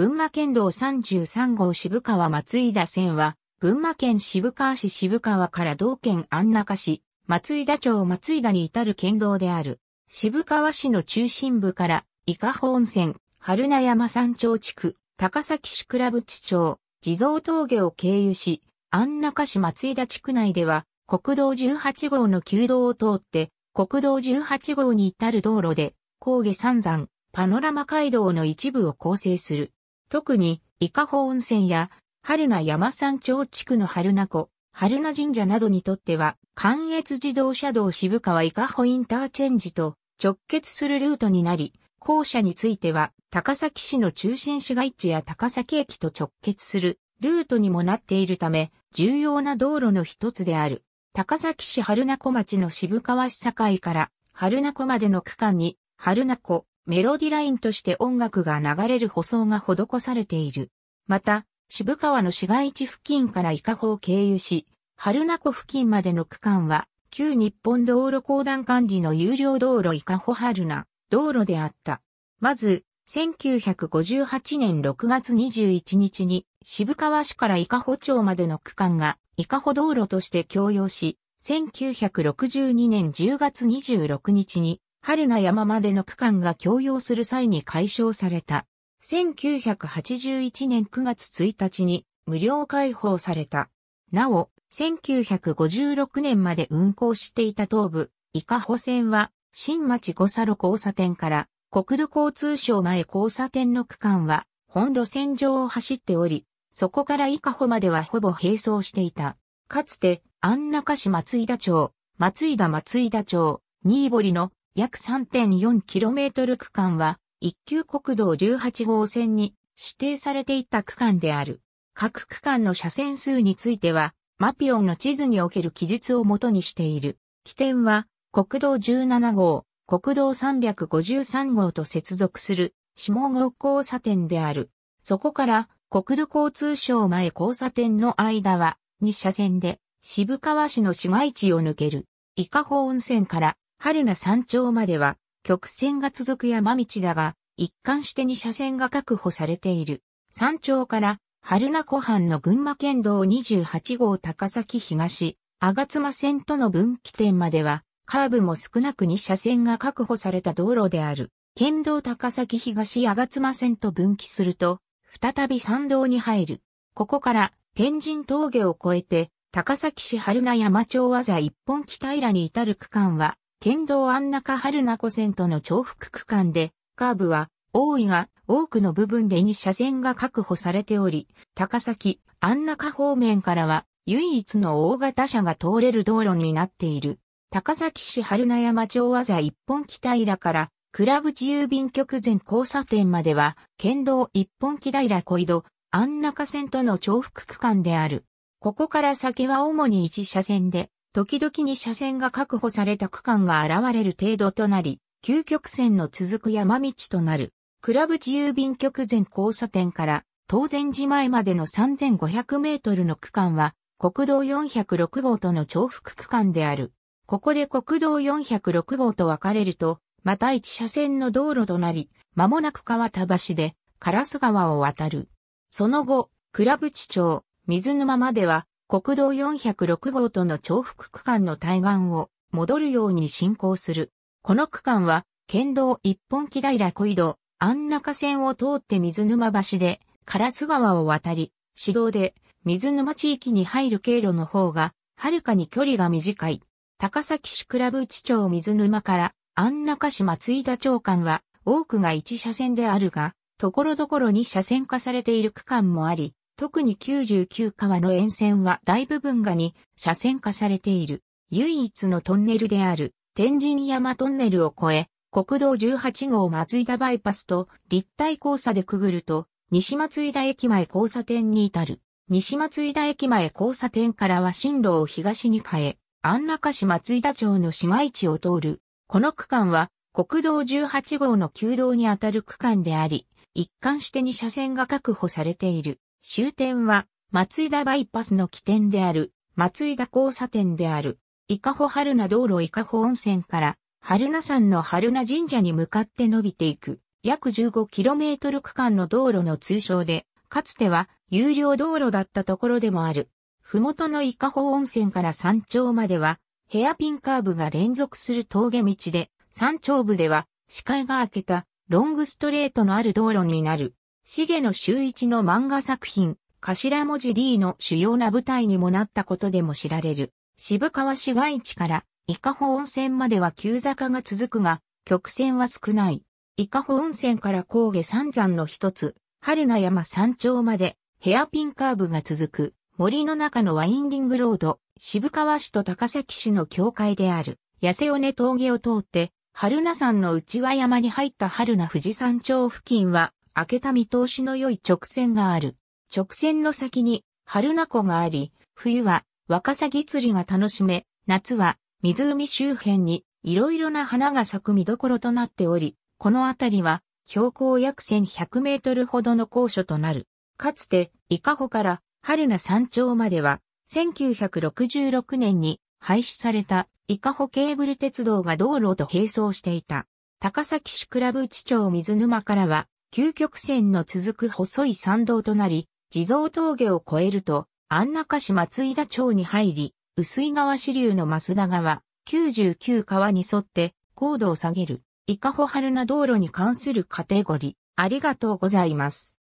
群馬県道33号渋川松井田線は、群馬県渋川市渋川から同県安中市、松井田町松井田に至る県道である。渋川市の中心部から、伊香保温泉、春名山山頂地区、高崎市倉淵町、地蔵峠を経由し、安中市松井田地区内では、国道18号の旧道を通って、国道18号に至る道路で、高下三山、パノラマ街道の一部を構成する。特に伊香保温泉や春名山山町地区の春名湖、春名神社などにとっては、関越自動車道渋川伊香保インターチェンジと直結するルートになり、校舎については、高崎市の中心市街地や高崎駅と直結するルートにもなっているため、重要な道路の一つである。高崎市春名湖町の渋川市境から春名湖までの区間に、春名湖、メロディラインとして音楽が流れる舗装が施されている。また、渋川の市街地付近から伊香保を経由し、春名湖付近までの区間は、旧日本道路公団管理の有料道路伊香保春名道路であった。まず、1958年6月21日に渋川市から伊香保町までの区間が伊香保道路として供用し、1962年10月26日に春名山までの区間が共用する際に解消された。1981年9月1日に無料開放された。なお、1956年まで運行していた東部、伊香保線は、新町五佐路交差点から、国土交通省前交差点の区間は、本路線上を走っており、そこから伊香保まではほぼ並走していた。かつて、安中市松井田町、松井田松井田町、新堀の約 3.4km 区間は、一級国道18号線に指定されていた区間である。各区間の車線数については、マピオンの地図における記述をもとにしている。起点は、国道17号、国道353号と接続する、下郷交差点である。そこから、国土交通省前交差点の間は、2車線で、渋川市の市街地を抜ける。伊香保温泉から春名山頂までは曲線が続く山道だが、一貫して2車線が確保されている。山頂から春名湖畔の群馬県道28号高崎東、吾妻線との分岐点までは、カーブも少なく2車線が確保された道路である。県道高崎東吾妻線と分岐すると、再び山道に入る。ここから天神峠を越えて、高崎市春名山町技一本北平に至る区間は、県道安中春名湖線との重複区間で、カーブは、多いが、多くの部分で2車線が確保されており、高崎、安中方面からは、唯一の大型車が通れる道路になっている。高崎市春名山町和座一本木平から、倉自郵便局前交差点までは、県道一本木平小井戸、安中線との重複区間である。ここから先は主に1車線で、時々に車線が確保された区間が現れる程度となり、究極線の続く山道となる、クラブ郵便局前交差点から当然寺前までの3500メートルの区間は、国道406号との重複区間である。ここで国道406号と分かれると、また一車線の道路となり、間もなく川田橋で、烏川を渡る。その後、倉淵町、水沼までは、国道406号との重複区間の対岸を戻るように進行する。この区間は、県道一本木平小井戸、安中線を通って水沼橋で、烏川を渡り、市道で水沼地域に入る経路の方が、はるかに距離が短い。高崎市倉地町水沼から安中市松井田町間は多くが一車線であるが、ところどころに車線化されている区間もあり、特に99川の沿線は大部分がに車線化されている。唯一のトンネルである天神山トンネルを越え、国道18号松井田バイパスと立体交差でくぐると、西松井田駅前交差点に至る。西松井田駅前交差点からは進路を東に変え、安中市松井田町の市街地を通る。この区間は国道18号の旧道にあたる区間であり、一貫して2車線が確保されている。終点は、松井田バイパスの起点である、松井田交差点である、伊香保春名道路伊香保温泉から、春名山の春名神社に向かって伸びていく、約 15km 区間の道路の通称で、かつては有料道路だったところでもある。ふもとの伊香保温泉から山頂までは、ヘアピンカーブが連続する峠道で、山頂部では視界が開けたロングストレートのある道路になる。重野修一の漫画作品、頭文字 D の主要な舞台にもなったことでも知られる、渋川市街地から伊香保温泉までは急坂が続くが、曲線は少ない。伊香保温泉から高下三山の一つ、春名山山頂までヘアピンカーブが続く、森の中のワインディングロード、渋川市と高崎市の境界である、痩せ尾根峠を通って、春名山の内輪山に入った春名富士山頂付近は、開けた見通しの良い直線がある。直線の先に春名湖があり、冬はワカサギ釣りが楽しめ、夏は湖周辺にいろいろな花が咲く見どころとなっており、この辺りは標高約1100メートルほどの高所となる。かつて、伊香保から春名山頂までは、1966年に廃止された伊香保ケーブル鉄道が道路と並走していた。高崎市倉地町水沼からは究極線の続く細い山道となり、地蔵峠を越えると、安中市松井田町に入り、薄井川支流の増田川、99川に沿って、高度を下げる、伊香保春名な道路に関するカテゴリー、ありがとうございます。